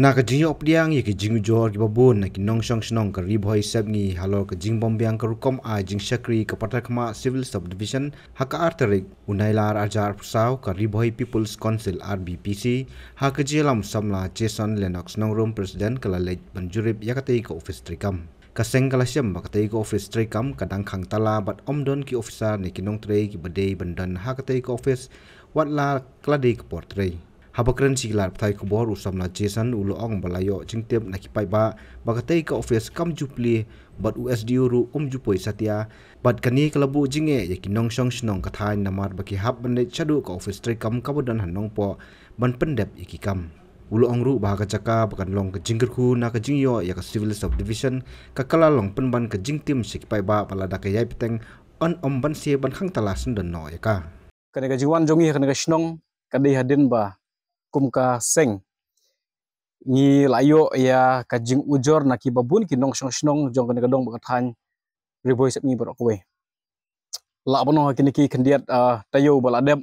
na ka jing op jingu Johor ki jing jor ki nong shong shong ka rib sep ngi ka jing bom ka rukom a jing shakri ka patakma civil subdivision haka arterik unailar ajar pusau ka rib people's council rbpc haka jelam samla jason lennox nong room president kala lej banjurip yakatei ka office trikam kaseng kalasiam bakatei ko office tray kam kadang kang tala bat omdon ki officer ne nong tray ki badei bandan haka katei ko office watla kladei ko portray habakren siglar thai khobor usamna jason ong balayo chingtep nakipai ba bakatei ka office kam jupli bat usdu ru um jupoi satia bat kani kalabu jinge yaki nongsong snong kathai namar baki hab ne chadu ka office tre kam kabodan hanong po ban pendep ikikam. kam ong ru bahaga chaka bakan long ka jingger khu na ka jingyo ya ka civil subdivision ka kala long penban ka jingtim sikipai ba palada ka yai peteng on ban se ban khang tala sun don no ya ka kane ka jiwan jongi kane ka snong ka hadin ba kumka seng ngi layo ya kajing ujor na kibabun ki nong shong jong kene kadong bakat han riboi sep ngi borok we la bono kini ki kendiat tayo baladem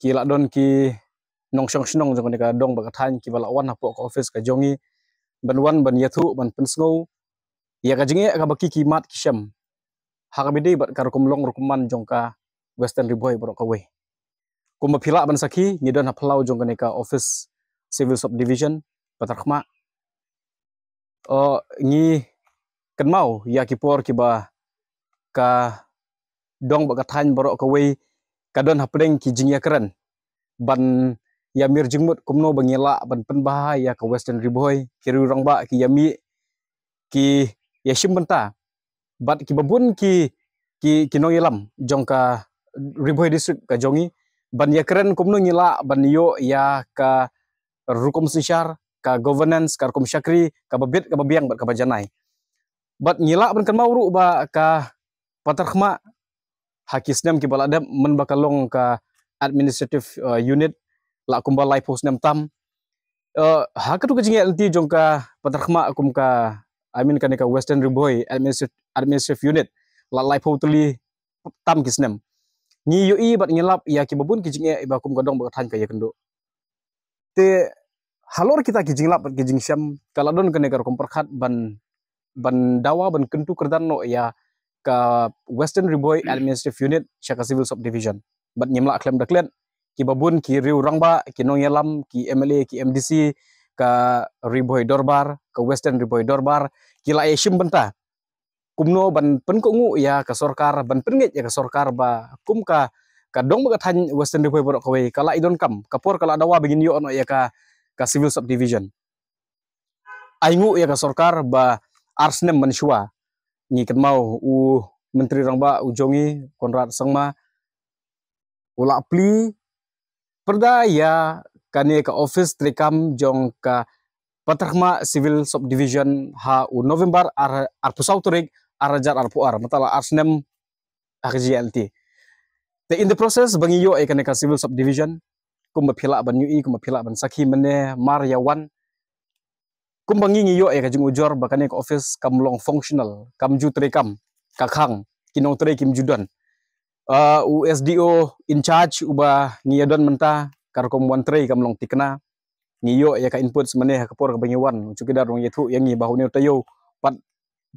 ki don ki nong shong shong jong kene kadong bakat han ki balawan hapo ko office ka jongi ban wan ban yathu ban pensngo ya kajing ya ka baki ki mat kisham hakabide bat kar kumlong rukuman jongka western riboi borok we kuma phila ban sakhi ni don haplau jong kane ka office civil subdivision patrakma o oh, ngi mau ya kipor kiba ka dong ba thain borok ka wei ka don hapreng ki jingya keren ban ya mir jingmut kumno bangela ban pen bahaya ka western riboy kiru ba ki yami ki ya banta bat ki babun ki ki kinong yelam ya jong ka riboy district ka jongi ban yakren kumno nyila ban yo ya ka rukum sinsyar ka governance ka rukum syakri ka babit ka babiang bat ka bajanai bat nyila ban kan mauru ba ka patar khma hakisnam ki baladam men bakalong ka administrative uh, unit la kumba lai post nam tam uh, hakatu ka jingi alti jong ka patar khma kum ka I mean ne ka western riboy administrative, administrative unit la lai post tuli tam kisnam ni yo i bat ngilap ya ki babun ki jinge iba kum godong bat han ka ya kendo te halor kita ki jinglap bat ki jing syam kaladon kene negar kum perkhat ban ban dawa ban kentu kerdan no ya ka western riboy hmm. administrative unit syaka civil subdivision bat nyemla klem daklet ki babun ki riu rangba ki nong yelam ki mla ki mdc ka riboy dorbar ka western riboy dorbar ki la eshim benta kumno ban pen ko ngu ya ka sorkar ban pen ngi ya ka sorkar ba kumka ka ka dong ba than western depot borok ko kala idon kam ka por kala dawa begin yo ono ya ka ka civil subdivision ai ngu ya ka sorkar ba arsnem ban shua ni ket mau u menteri rang ba u jongi konrad sangma ula pli ya kani ka office trikam jong ka patrakma civil subdivision ha u november ar ar pusau turik arjar arpuar matala arsnem agjianti the in the process bangi yo ka civil subdivision kumba phila ban yui kumba phila ban sakhi mane wan kumba ngi yo eka jung ujor bakanek office kamlong functional kamju trekam khang kinong tre kim judan uh, ah, USDO in charge uba ngiyadon menta kom wan tre kamlong tikna ngiyo ya ka input mane ka por ka wan chukidar rong yethu yang ngi ne tayo pat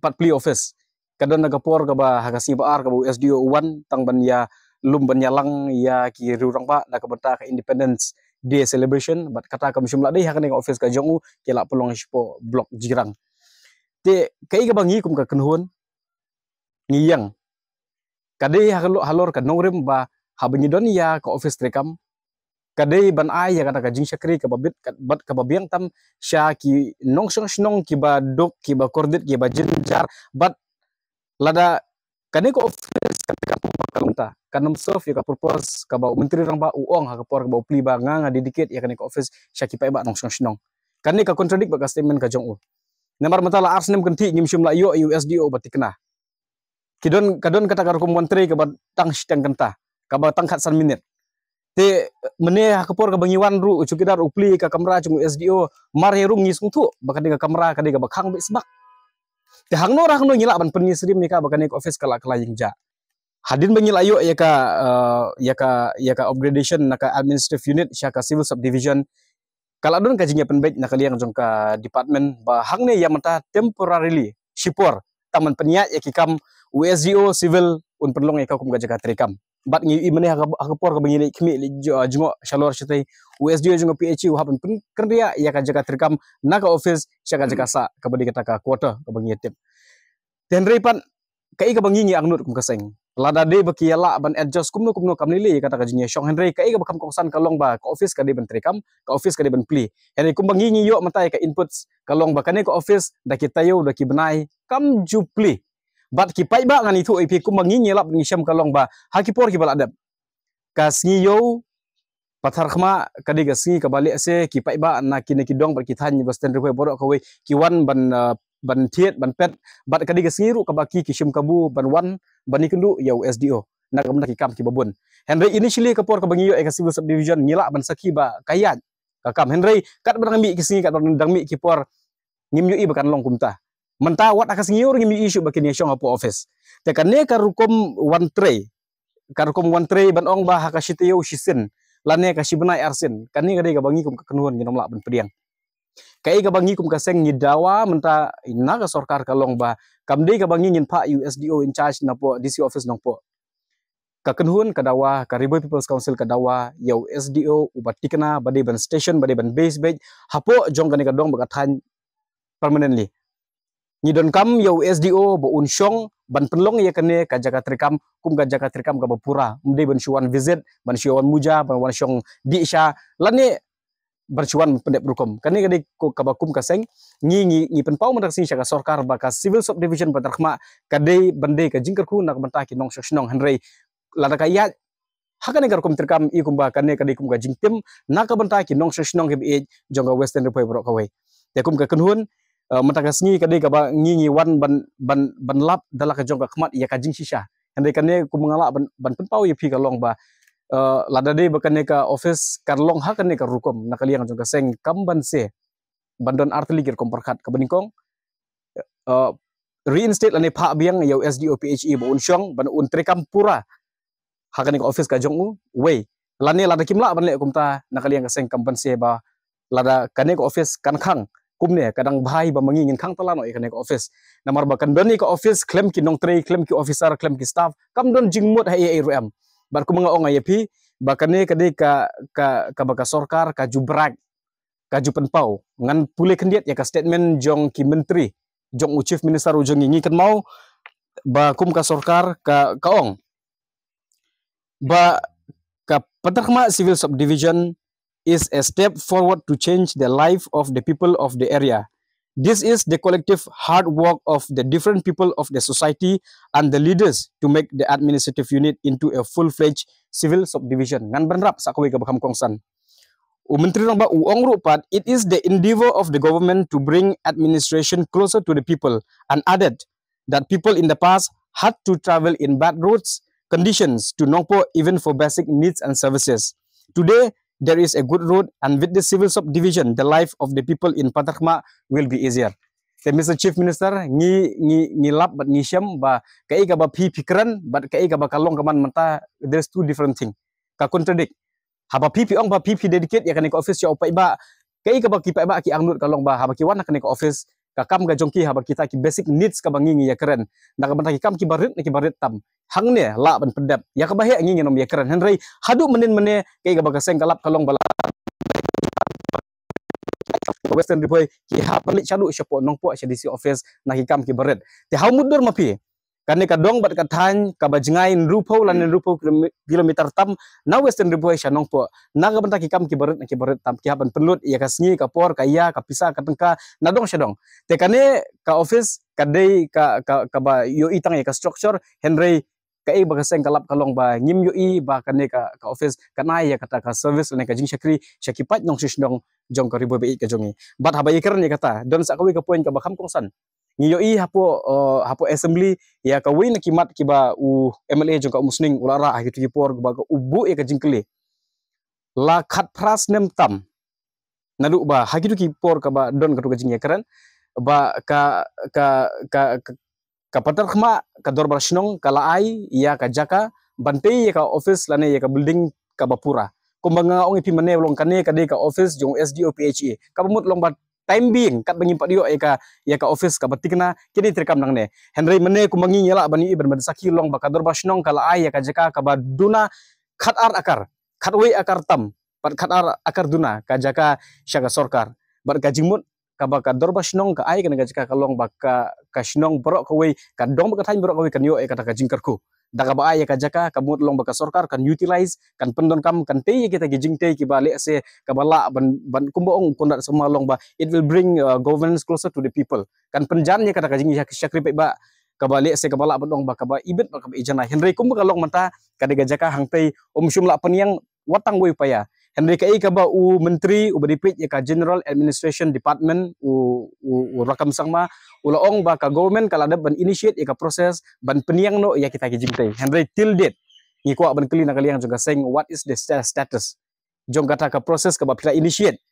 pat pli office kadang naga por kaba hakasiba ar kaba USDO one tang ban ya lum ban ya lang ya ki rurang ba da kabenta ka independence day celebration bat kata ka mishum la dai hakane office ka jongu ke la pulong shipo blok jirang te kai ka bangi kum ka kenhun ngiyang kadai halor halor ka nongrem ba habangi don ya ka office trekam kadai ban ai ya kata kaba bit kababit bat babiang tam sha ki nong shong shnong ki ba dok ki ba kordit ki ba jinjar bat lada kani ko office ka ka kalungta kanam sof ya ka purpose ka bau menteri rang ba uong ha ka por bau pli ba nga nga dedicate ya kani ko office syaki pai ba nong song sinong kani ka contradict ba ka statement ka jong u namar la arsnem kenti ngim shum la yo USDO na kidon kadon kata karukum menteri ka ba tang sitang kenta ka ba tang san minit te mene hakapor ka wan ru cukidar upli ka kamra cung SDO mar herung ngisung tu bakadi ka kamra kadi ka bakhang be sebak te hangno rahno nyila ban penni srim nika bakane office kala kala yingja hadin ya ka eh, ya ka ya ka upgradation naka administrative unit ka civil subdivision kala don kajinya penbaik naka liang jongka department ba hangne ya mata temporarily shipor taman ya kikam USGO civil un penlong yakakum gajaka trikam bat ngi imene le kabangile le jimo shalor shitai USDA juga PHU uhapan pun kerja ia ka jaga terkam naga office syaka jaga hmm. sa kepada kita ka quarter kabangi tip dan repan kai kabangi ngi angnut kum kaseng lada de bakiala ban adjust kumno kumno lili kata ka jinya shong henry kai ka bakam kongsan long ba ka office ka de ban terkam ka office ka de ban pli henry kum bangi ngi yo matai ka inputs long ba kane ka office da tayo da kibenai kam jupli bat ki pai ba ngani thu ipi lap mangi nyelap ni syam long ba hakipor ki kas yuk yo pathar khma kadiga singi ka bali ase ki paiba na ki ne ki dong ba ki than ni bastan ri borok ka wei ki wan ban ah, ban thiet ban pet bat kadiga singi ru ka ba ki kishum kabu ban wan ban ikendu yo sdo na kam na ki kam ki babun henry initially ka por ka bangi yo ek civil subdivision ngila ban saki ba kayat ka kam henry kat ban ngami ki singi kat ban dang mi ki por ngim yu i ba kan long kumta menta wat akas ngiyur ngim yu isu ba ki ne shong apo office te kan ne ka rukom wan tray ka rukom wan tray ban ong ba hakashiteyo shisin lane ka shibna arsin kani gade ga bangi kum ka kanuan nginom la ban pediang kai ga bangi kum ka seng ni dawa menta inna ka sarkar ka long ba kamde ga bangi ngin pha USDO in charge na po DC office nong po ka kanuan ka dawa ka River People's Council ka dawa ya USDO ubat tikna bade ban station bade ban base base hapo jong kani ka dong ba ka permanently ni don kam yo SDO bo unsyong ban penlong ya kene ka jaga trikam kum ka jaga trikam ka bapura mde ban shuan visit ban syuan muja ban wan syong di sya lani bercuan pendek berukum kene kene ko ka seng ngi ngi ngi penpau mandak sing syaga sorkar baka civil subdivision division ban bende ka jingker ku nak mentah ki nong shoshnong hanrei lada ka ya hakane gar kum trikam i kum ba kane kadai kum nak bentah ki nong shoshnong hib e jonga western repoi bro kawai ya kum ka kenhun matakas ngi kade kaba ngi ngi wan ban ban ban lap dala ka ka khmat ya kajing shisha hande kane ku mangala ban ban penpau ya phi ka long ba lada dei bakane ka office ka long ha kane ka rukom liang yang ka seng ban se bandon arteli kom komparkat ka beningkong reinstate ane pha biang ya SDOPHE bo shong ban kam pura ha kane ka office ka u wei lane lada kimla ban le kum ta yang ka seng ban se ba lada kane ka office kan khang kumne kadang bhai ba mangi ngin khang talano ekhane ko office namar ba kan ke ko office claim ki nong trei claim ki officer claim ki staff kam don jingmot ha ai rm bar ku manga ongai phi ba kane kade ka ka ka ka sorkar ka jubrak ka pau ngan pule kendiat ya ka statement jong ki menteri jong u chief minister ujong jong ngi kan mau ba kum ka sarkar ka ka ba ka petakma civil subdivision is a step forward to change the life of the people of the area. This is the collective hard work of the different people of the society and the leaders to make the administrative unit into a full-fledged civil subdivision. nang ba it is the endeavor of the government to bring administration closer to the people and added that people in the past had to travel in bad roads conditions to Nongpo even for basic needs and services. Today, there is a good road, and with the civil subdivision, the life of the people in Patakma will be easier. The Mr. Chief Minister, ngi ngi ni lap but ngi syam ba kai ka ba phi pikiran but kai ka ba kalong kaman mata there's two different thing. Ka contradict. Haba phi pi ong ba phi pi dedicate ya kan office ya opai ba kai ka ba ki pa ba ki angnut kalong ba haba ki wan kan office ka kam ga jongki haba kita ki basic needs ka bangi ya keren na ka bantaki kam ki barit ki barit tam hang ne la ban pendap ya ka bahe ngi nom ya keren Henry. hadu menin mene kai ga bagaseng kalap kalong bala western dipoi ki ha pelik chalu shapo di si office na ki kam ki barit te how mudur mapi kane kadong bat kathany kabajngai rupo lan hmm. rupo kilometer tam na western rupo e shanong po na ga banta ki kam ki barat na ki barat tam ki haban penlut ya kasngi ka por ka ya ka pisa ka tengka na dong shadong te kane ka office ka dei ka ka ka ba yo itang ya ka structure henry ka e baga seng kalap kalong ba ngim yo i ba kane ka ka office ka na ya kata ka service na ka jing shakri shakipat nong shishdong jong ka ribo be ka jongi bat haba ikran ya kata don sa kawi ka point ka ba kham kong san ngiyo i hapo eh, hapo assembly ya ka win kimat kiba u MLA jong ka musning ulara gitu gipor ba ka ubu ya ka jingkle la khat pras nem tam nadu ba hagitu gipor ka ba don ka tu ka jingya karan ba ka ka ka ka patar khma ka dor bar shinong ka la ai ya ka jaka bante ya ka office lane ya ka building ka pura kumbanga ongi pimane long kane ka de ka office jong SDOPHE ka mut long bat time being kat bangi dio eka ka office ka batikna kini terkam nang ne henry mene ku mangi nyala bani iban saki long baka dorba shnong kala ai ka jaka ka baduna khat ar akar khat we akar tam par khat ar akar duna ka jaka syaga sorkar bar ka jingmut ka ka dorba shnong ka ai ka jaka ka long baka ka shnong borok ka we ka dong baka thain borok ka we ka yo eka ta ka jingkar ku daga ba aya ka jaka ka mut long baka sorkar kan utilize kan pendon kam kan tei kita gijing tei ki balik se ka bala ban ban kumbo ong sama long ba it will bring uh, governance closer to the people kan penjan ya kada jing ya ba ka balik se ka bala ban long ba ka ba ibet ba ka ijana henry kumba ka long mata kada gajaka hang tei om shumla peniang watang wai paya Kan DKI kabar u menteri u beripit ya ka general administration department u u, u rakam sangma u laong ba ka government kala ada ban initiate ya ka proses ban peniang no ya kita ki jingte. Henry till date ni kuak ban kali nak kali yang juga saying what is the status. Jom kata ka proses ka ba pira initiate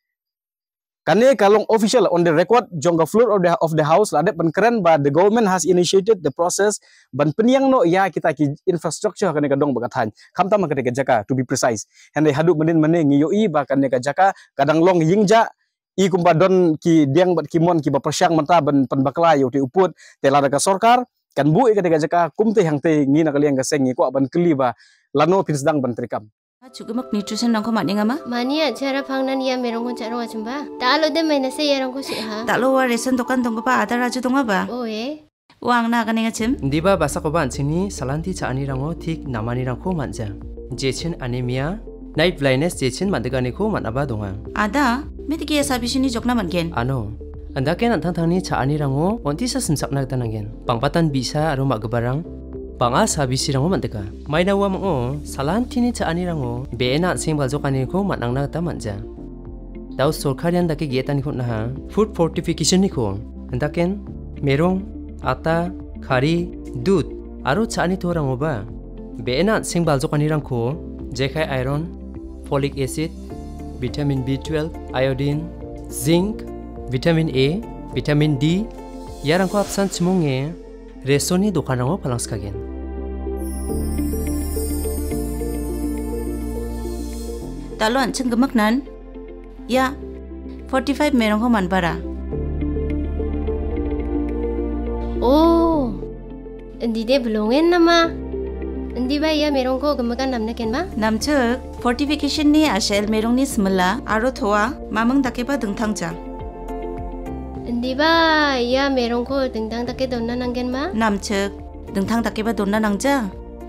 Kani kalong official on the record jongga floor of the of the house lade penkeren ba the government has initiated the process ban peniang no ya kita ki infrastructure kani kadong bakatan kamta makade ka jaka to be precise hande haduk menin menin ngiyoi ba kani ka jaka kadang long yingja i kumpa don ki diang bat kimon ki ba persyang menta ban penbakla yo ti uput te ka sorkar kan bu ikade ka jaka kumte hangte ngina kaliang ka sengi ko ban keli ba lano pin sedang ban terikam. 주그막 니추센 랑코 마닝아마? 마니야 제라 방난이야 메롱군 자롱아 좀봐 딸로 된 메네세 예랑 고시하 딸로와 레선 독한 동거바 아다라주 동아바 오예 왕나 가네가 침 디바 바사코바 안침니 살란티 자아니랑어 틱 나마니랑코 만자 제친 아네미아 나이트 블라인네스 제친 만드가네코 만아바 동아 아다 메디게 사비시니 적나 만겐 아노 Anda kan antang tangni cha ani rango onti sa simsak nak tanangin. Pangpatan bisa aru mak gebarang panga sabisi rango mandeka maina wa salan tini cha ani rango beena zo kani ko na ta manja dau kalian dake getani ko naha food fortification ni ko Ndaken merong ata kari, dud aro cha ani to rango ba beena zo kani rango jekai iron folic acid vitamin B12 iodine zinc vitamin A vitamin D yarangko apsan chimonge resoni dokanango palangskagen ta luận chân cái mức nắn ya 45 mê nó không mặn bà ra ô đi đây bà lông em à? à, mà đi ba ya à, merong ko gumagan namna ken ba? Namchuk fortification ni ashel merong ni smla aro thoa mamang dake ba dungthang cha. đi ba ya có merong ko dungthang dake donna nanggen ba? Namchuk dungthang dake ba donna nangja?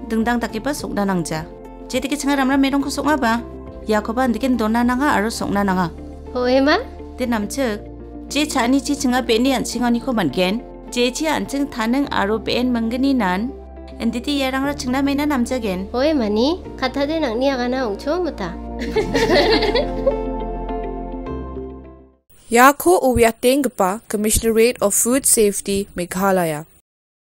dengdang takipa sokna nangja. Jeti ki changar amra merong ko sokna ba. Yakoba andikin dona nanga aro sokna nanga. Hoe ma? De namchuk. Je chani chi changa beni anchingani ko mangen. Je chi anching tanang aro ben mangani nan. 엔디티 얘랑라 증남에나 남자겐 오해 많이 가타데 낭니아가나 옹초무다 Yako Uyatingpa, Commissionerate of Food Safety, Meghalaya.